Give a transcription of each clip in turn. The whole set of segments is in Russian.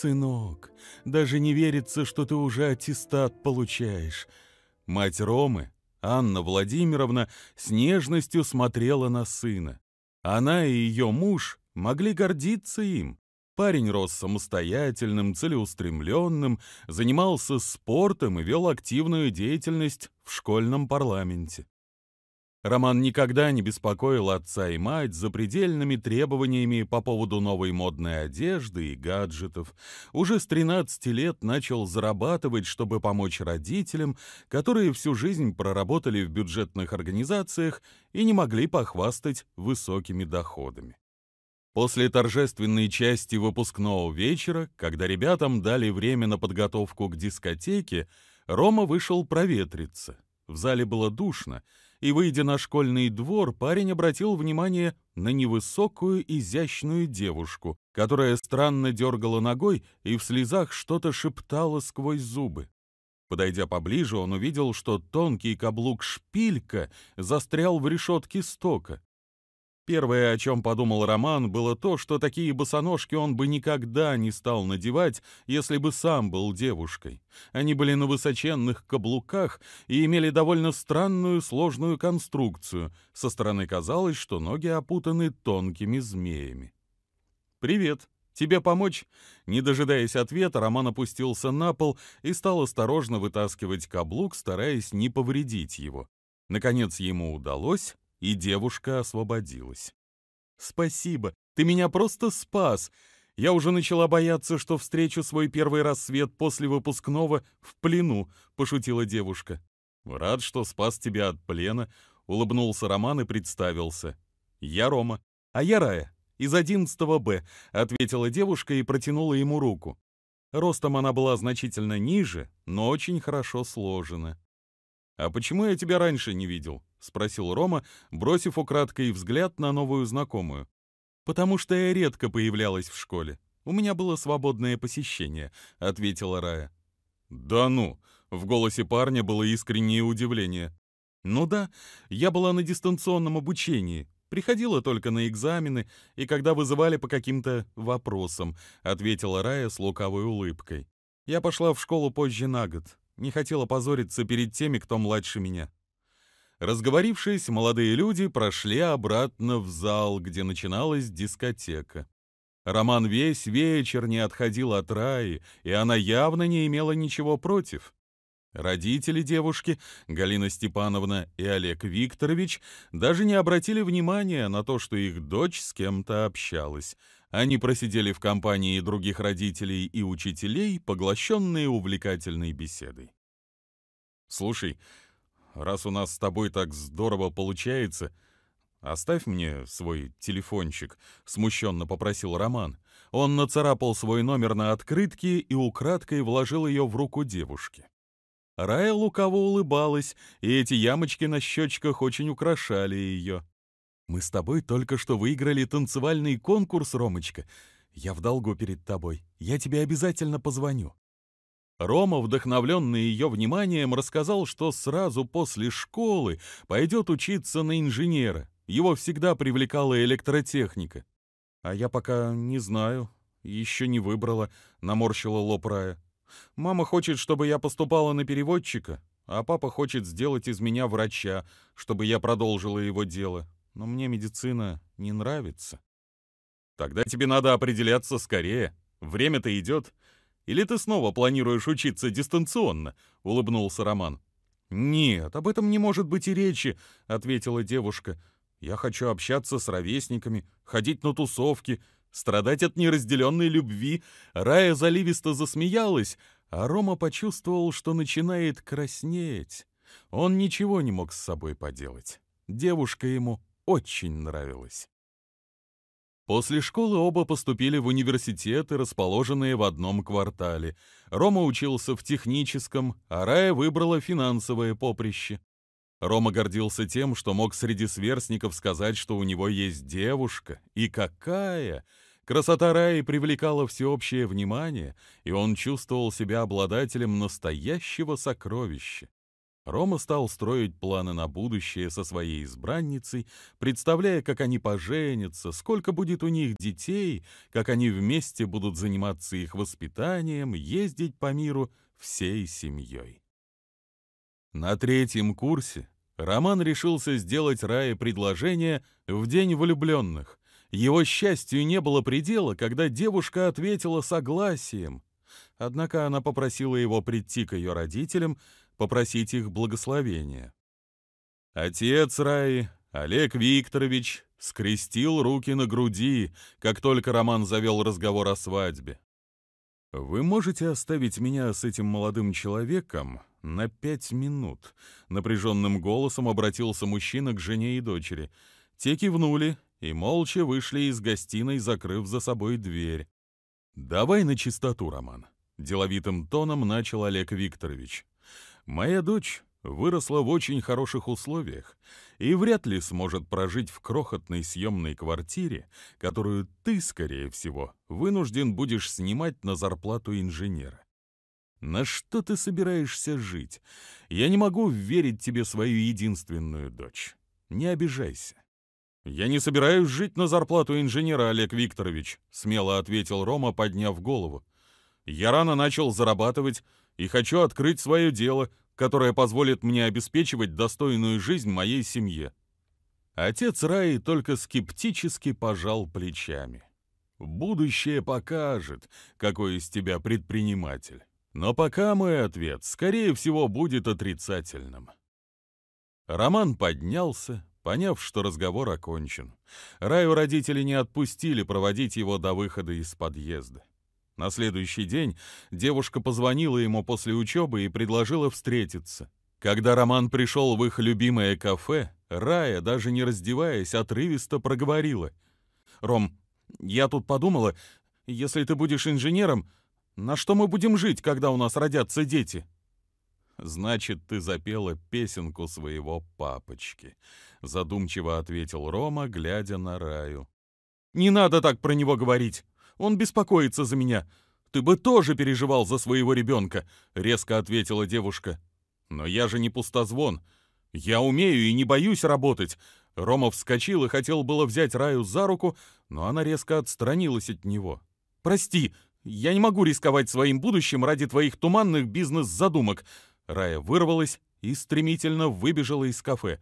«Сынок, даже не верится, что ты уже аттестат получаешь». Мать Ромы, Анна Владимировна, с нежностью смотрела на сына. Она и ее муж могли гордиться им. Парень рос самостоятельным, целеустремленным, занимался спортом и вел активную деятельность в школьном парламенте. Роман никогда не беспокоил отца и мать за предельными требованиями по поводу новой модной одежды и гаджетов. Уже с 13 лет начал зарабатывать, чтобы помочь родителям, которые всю жизнь проработали в бюджетных организациях и не могли похвастать высокими доходами. После торжественной части выпускного вечера, когда ребятам дали время на подготовку к дискотеке, Рома вышел проветриться. В зале было душно — и, выйдя на школьный двор, парень обратил внимание на невысокую изящную девушку, которая странно дергала ногой и в слезах что-то шептала сквозь зубы. Подойдя поближе, он увидел, что тонкий каблук шпилька застрял в решетке стока. Первое, о чем подумал Роман, было то, что такие босоножки он бы никогда не стал надевать, если бы сам был девушкой. Они были на высоченных каблуках и имели довольно странную сложную конструкцию. Со стороны казалось, что ноги опутаны тонкими змеями. «Привет. Тебе помочь?» Не дожидаясь ответа, Роман опустился на пол и стал осторожно вытаскивать каблук, стараясь не повредить его. Наконец ему удалось, и девушка освободилась. «Спасибо, ты меня просто спас!» Я уже начала бояться, что встречу свой первый рассвет после выпускного в плену, пошутила девушка. Рад, что спас тебя от плена, улыбнулся Роман и представился. Я Рома, а я Рая, из 11 Б, ответила девушка и протянула ему руку. Ростом она была значительно ниже, но очень хорошо сложена. А почему я тебя раньше не видел? — спросил Рома, бросив украдкой взгляд на новую знакомую. «Потому что я редко появлялась в школе. У меня было свободное посещение», — ответила Рая. «Да ну!» — в голосе парня было искреннее удивление. «Ну да, я была на дистанционном обучении, приходила только на экзамены и когда вызывали по каким-то вопросам», — ответила Рая с лукавой улыбкой. «Я пошла в школу позже на год, не хотела позориться перед теми, кто младше меня». Разговорившись, молодые люди прошли обратно в зал, где начиналась дискотека. Роман весь вечер не отходил от Раи, и она явно не имела ничего против. Родители девушки, Галина Степановна и Олег Викторович, даже не обратили внимания на то, что их дочь с кем-то общалась. Они просидели в компании других родителей и учителей, поглощенные увлекательной беседой. «Слушай, раз у нас с тобой так здорово получается, оставь мне свой телефончик», — смущенно попросил Роман. Он нацарапал свой номер на открытке и украдкой вложил ее в руку девушки. Рая лукаво улыбалась, и эти ямочки на щечках очень украшали ее. «Мы с тобой только что выиграли танцевальный конкурс, Ромочка. Я в долгу перед тобой. Я тебе обязательно позвоню». Рома, вдохновленный ее вниманием, рассказал, что сразу после школы пойдет учиться на инженера. Его всегда привлекала электротехника. «А я пока не знаю, еще не выбрала», — наморщила лоб Рая. «Мама хочет, чтобы я поступала на переводчика, а папа хочет сделать из меня врача, чтобы я продолжила его дело. Но мне медицина не нравится». «Тогда тебе надо определяться скорее. Время-то идет. Или ты снова планируешь учиться дистанционно?» — улыбнулся Роман. «Нет, об этом не может быть и речи», — ответила девушка. «Я хочу общаться с ровесниками, ходить на тусовки, страдать от неразделенной любви». Рая заливисто засмеялась, а Рома почувствовал, что начинает краснеть. Он ничего не мог с собой поделать. Девушка ему очень нравилась. После школы оба поступили в университеты, расположенные в одном квартале. Рома учился в техническом, а Рая выбрала финансовое поприще. Рома гордился тем, что мог среди сверстников сказать, что у него есть девушка. И какая! Красота Раи привлекала всеобщее внимание, и он чувствовал себя обладателем настоящего сокровища. Рома стал строить планы на будущее со своей избранницей, представляя, как они поженятся, сколько будет у них детей, как они вместе будут заниматься их воспитанием, ездить по миру всей семьей. На третьем курсе Роман решился сделать Рае предложение в День влюбленных. Его счастью не было предела, когда девушка ответила согласием. Однако она попросила его прийти к ее родителям, попросить их благословения. Отец Раи, Олег Викторович, скрестил руки на груди, как только Роман завел разговор о свадьбе. «Вы можете оставить меня с этим молодым человеком на пять минут?» Напряженным голосом обратился мужчина к жене и дочери. Те кивнули и молча вышли из гостиной, закрыв за собой дверь. «Давай на чистоту, Роман», — деловитым тоном начал Олег Викторович. Моя дочь выросла в очень хороших условиях и вряд ли сможет прожить в крохотной съемной квартире, которую ты, скорее всего, вынужден будешь снимать на зарплату инженера. На что ты собираешься жить? Я не могу верить тебе свою единственную дочь. Не обижайся. «Я не собираюсь жить на зарплату инженера, Олег Викторович», — смело ответил Рома, подняв голову. «Я рано начал зарабатывать, и хочу открыть свое дело, которое позволит мне обеспечивать достойную жизнь моей семье». Отец Раи только скептически пожал плечами. «Будущее покажет, какой из тебя предприниматель. Но пока мой ответ, скорее всего, будет отрицательным». Роман поднялся, поняв, что разговор окончен. Раю родители не отпустили проводить его до выхода из подъезда. На следующий день девушка позвонила ему после учебы и предложила встретиться. Когда Роман пришел в их любимое кафе, Рая, даже не раздеваясь, отрывисто проговорила. «Ром, я тут подумала, если ты будешь инженером, на что мы будем жить, когда у нас родятся дети?» «Значит, ты запела песенку своего папочки», — задумчиво ответил Рома, глядя на Раю. «Не надо так про него говорить. Он беспокоится за меня. Ты бы тоже переживал за своего ребенка», — резко ответила девушка. «Но я же не пустозвон. Я умею и не боюсь работать». Ромов вскочил и хотел было взять Раю за руку, но она резко отстранилась от него. «Прости, я не могу рисковать своим будущим ради твоих туманных бизнес-задумок». Рая вырвалась и стремительно выбежала из кафе.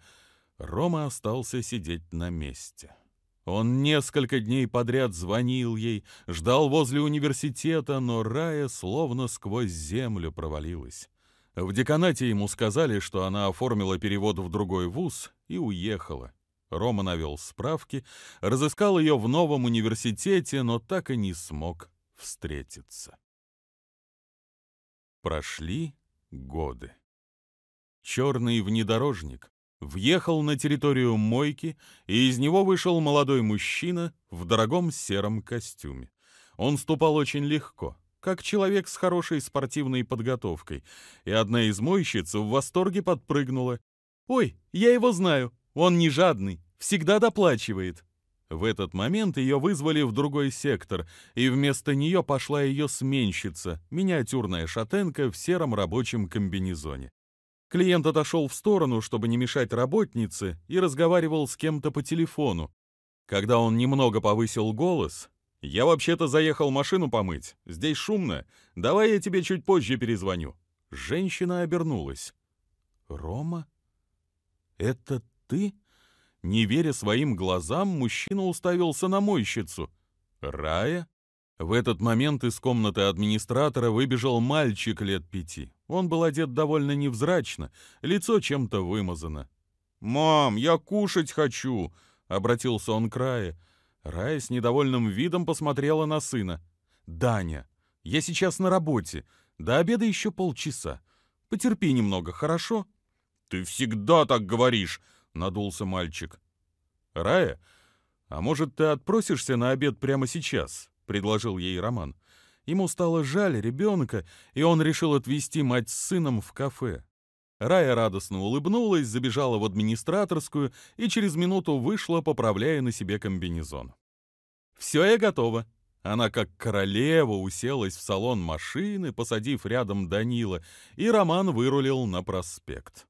Рома остался сидеть на месте. Он несколько дней подряд звонил ей, ждал возле университета, но Рая словно сквозь землю провалилась. В деканате ему сказали, что она оформила перевод в другой вуз и уехала. Рома навел справки, разыскал ее в новом университете, но так и не смог встретиться. Прошли годы. Черный внедорожник въехал на территорию мойки, и из него вышел молодой мужчина в дорогом сером костюме. Он ступал очень легко, как человек с хорошей спортивной подготовкой, и одна из мойщиц в восторге подпрыгнула. «Ой, я его знаю, он не жадный, всегда доплачивает». В этот момент ее вызвали в другой сектор, и вместо нее пошла ее сменщица, миниатюрная шатенка в сером рабочем комбинезоне. Клиент отошел в сторону, чтобы не мешать работнице, и разговаривал с кем-то по телефону. Когда он немного повысил голос, «Я вообще-то заехал машину помыть. Здесь шумно. Давай я тебе чуть позже перезвоню». Женщина обернулась. «Рома? Это ты?» Не веря своим глазам, мужчина уставился на мойщицу. «Рая?» В этот момент из комнаты администратора выбежал мальчик лет пяти. Он был одет довольно невзрачно, лицо чем-то вымазано. «Мам, я кушать хочу!» — обратился он к Рае. Рая с недовольным видом посмотрела на сына. «Даня, я сейчас на работе. До обеда еще полчаса. Потерпи немного, хорошо?» «Ты всегда так говоришь!» — надулся мальчик. «Рая, а может, ты отпросишься на обед прямо сейчас?» — предложил ей Роман. Ему стало жаль ребенка, и он решил отвезти мать с сыном в кафе. Рая радостно улыбнулась, забежала в администраторскую и через минуту вышла, поправляя на себе комбинезон. «Все, я готова». Она как королева уселась в салон машины, посадив рядом Данила, и Роман вырулил на проспект.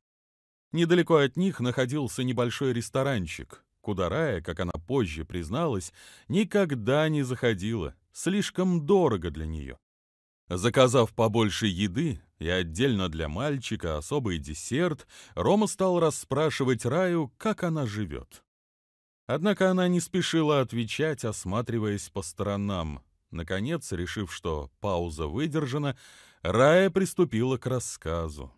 Недалеко от них находился небольшой ресторанчик куда Рая, как она позже призналась, никогда не заходила, слишком дорого для нее. Заказав побольше еды и отдельно для мальчика особый десерт, Рома стал расспрашивать Раю, как она живет. Однако она не спешила отвечать, осматриваясь по сторонам. Наконец, решив, что пауза выдержана, Рая приступила к рассказу.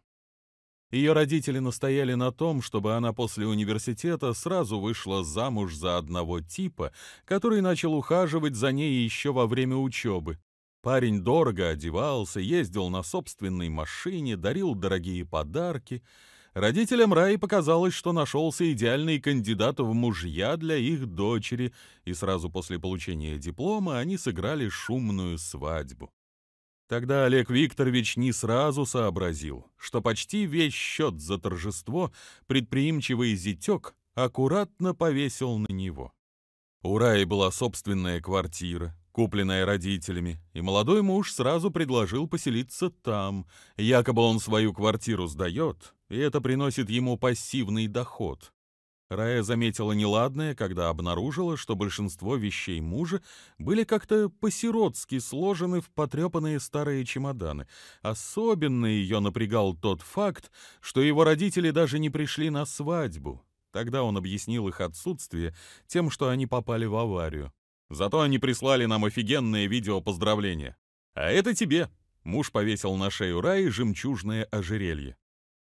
Ее родители настояли на том, чтобы она после университета сразу вышла замуж за одного типа, который начал ухаживать за ней еще во время учебы. Парень дорого одевался, ездил на собственной машине, дарил дорогие подарки. Родителям Раи показалось, что нашелся идеальный кандидат в мужья для их дочери, и сразу после получения диплома они сыграли шумную свадьбу. Тогда Олег Викторович не сразу сообразил, что почти весь счет за торжество предприимчивый зятек аккуратно повесил на него. У Раи была собственная квартира, купленная родителями, и молодой муж сразу предложил поселиться там. Якобы он свою квартиру сдает, и это приносит ему пассивный доход. Рая заметила неладное, когда обнаружила, что большинство вещей мужа были как-то по-сиротски сложены в потрепанные старые чемоданы. Особенно ее напрягал тот факт, что его родители даже не пришли на свадьбу. Тогда он объяснил их отсутствие тем, что они попали в аварию. «Зато они прислали нам офигенное видео поздравления. А это тебе!» Муж повесил на шею Раи жемчужное ожерелье.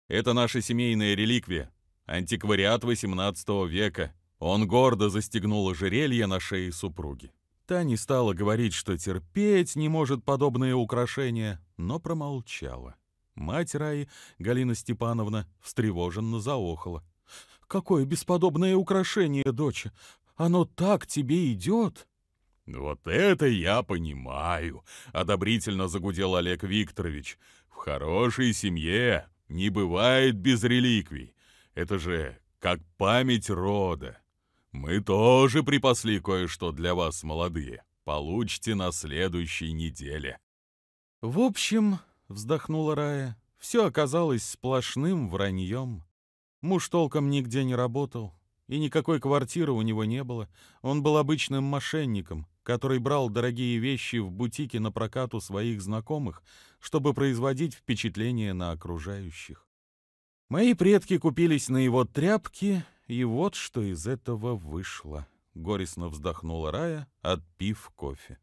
«Это наша семейная реликвия», Антиквариат XVIII века. Он гордо застегнул ожерелье на шее супруги. Та не стала говорить, что терпеть не может подобные украшения, но промолчала. Мать Раи, Галина Степановна, встревоженно заохала. «Какое бесподобное украшение, дочь! Оно так тебе идет!» «Вот это я понимаю!» — одобрительно загудел Олег Викторович. «В хорошей семье не бывает без реликвий. Это же как память рода. Мы тоже припасли кое-что для вас, молодые. Получите на следующей неделе. В общем, вздохнула Рая, все оказалось сплошным враньем. Муж толком нигде не работал, и никакой квартиры у него не было. Он был обычным мошенником, который брал дорогие вещи в бутике на прокат у своих знакомых, чтобы производить впечатление на окружающих. Мои предки купились на его тряпки, и вот что из этого вышло. Горестно вздохнула Рая, отпив кофе.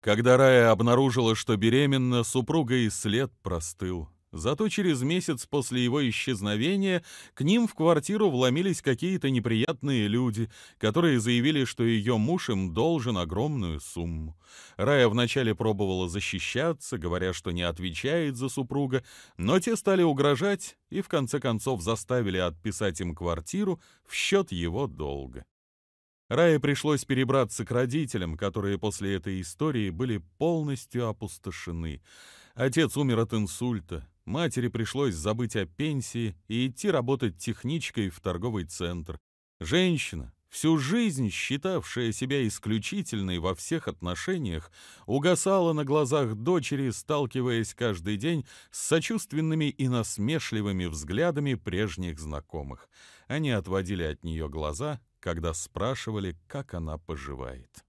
Когда Рая обнаружила, что беременна, супруга и след простыл. Зато через месяц после его исчезновения к ним в квартиру вломились какие-то неприятные люди, которые заявили, что ее муж им должен огромную сумму. Рая вначале пробовала защищаться, говоря, что не отвечает за супруга, но те стали угрожать и в конце концов заставили отписать им квартиру в счет его долга. Рае пришлось перебраться к родителям, которые после этой истории были полностью опустошены. Отец умер от инсульта, Матери пришлось забыть о пенсии и идти работать техничкой в торговый центр. Женщина, всю жизнь считавшая себя исключительной во всех отношениях, угасала на глазах дочери, сталкиваясь каждый день с сочувственными и насмешливыми взглядами прежних знакомых. Они отводили от нее глаза, когда спрашивали, как она поживает.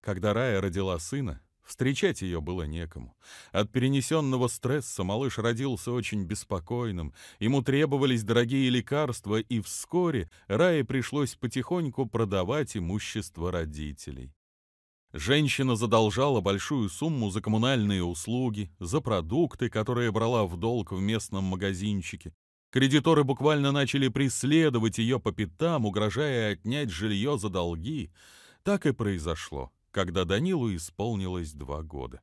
Когда Рая родила сына, Встречать ее было некому. От перенесенного стресса малыш родился очень беспокойным, ему требовались дорогие лекарства, и вскоре Рае пришлось потихоньку продавать имущество родителей. Женщина задолжала большую сумму за коммунальные услуги, за продукты, которые брала в долг в местном магазинчике. Кредиторы буквально начали преследовать ее по пятам, угрожая отнять жилье за долги. Так и произошло когда Данилу исполнилось два года.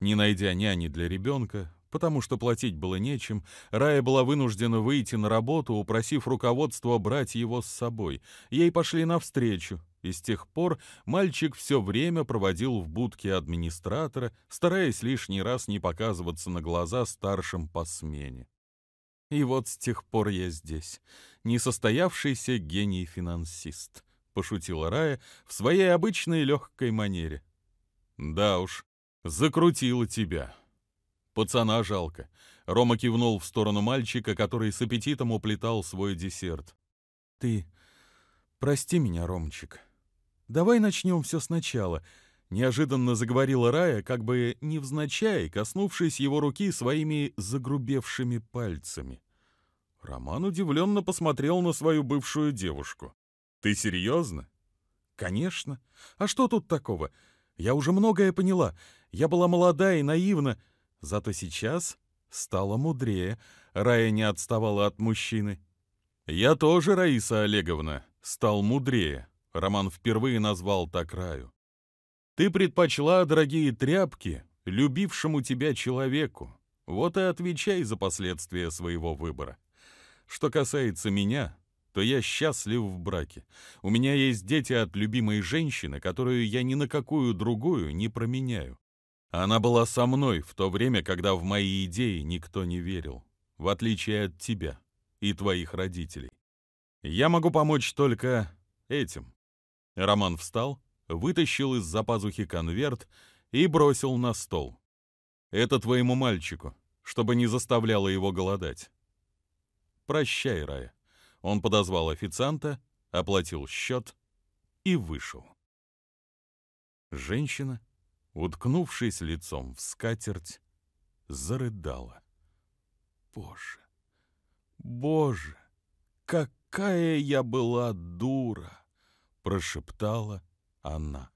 Не найдя няни для ребенка, потому что платить было нечем, Рая была вынуждена выйти на работу, упросив руководство брать его с собой. Ей пошли навстречу, и с тех пор мальчик все время проводил в будке администратора, стараясь лишний раз не показываться на глаза старшим по смене. И вот с тех пор я здесь, несостоявшийся гений-финансист. — пошутила Рая в своей обычной легкой манере. «Да уж, закрутила тебя. Пацана жалко». Рома кивнул в сторону мальчика, который с аппетитом уплетал свой десерт. «Ты прости меня, Ромчик. Давай начнем все сначала», — неожиданно заговорила Рая, как бы не невзначай, коснувшись его руки своими загрубевшими пальцами. Роман удивленно посмотрел на свою бывшую девушку. «Ты серьезно?» «Конечно. А что тут такого? Я уже многое поняла. Я была молода и наивна. Зато сейчас стала мудрее. Рая не отставала от мужчины». «Я тоже, Раиса Олеговна, стал мудрее», — Роман впервые назвал так Раю. «Ты предпочла дорогие тряпки любившему тебя человеку. Вот и отвечай за последствия своего выбора. Что касается меня, то я счастлив в браке. У меня есть дети от любимой женщины, которую я ни на какую другую не променяю. Она была со мной в то время, когда в мои идеи никто не верил, в отличие от тебя и твоих родителей. Я могу помочь только этим. Роман встал, вытащил из-за пазухи конверт и бросил на стол. Это твоему мальчику, чтобы не заставляло его голодать. Прощай, Рая. Он подозвал официанта, оплатил счет и вышел. Женщина, уткнувшись лицом в скатерть, зарыдала. «Боже! Боже! Какая я была дура!» — прошептала она.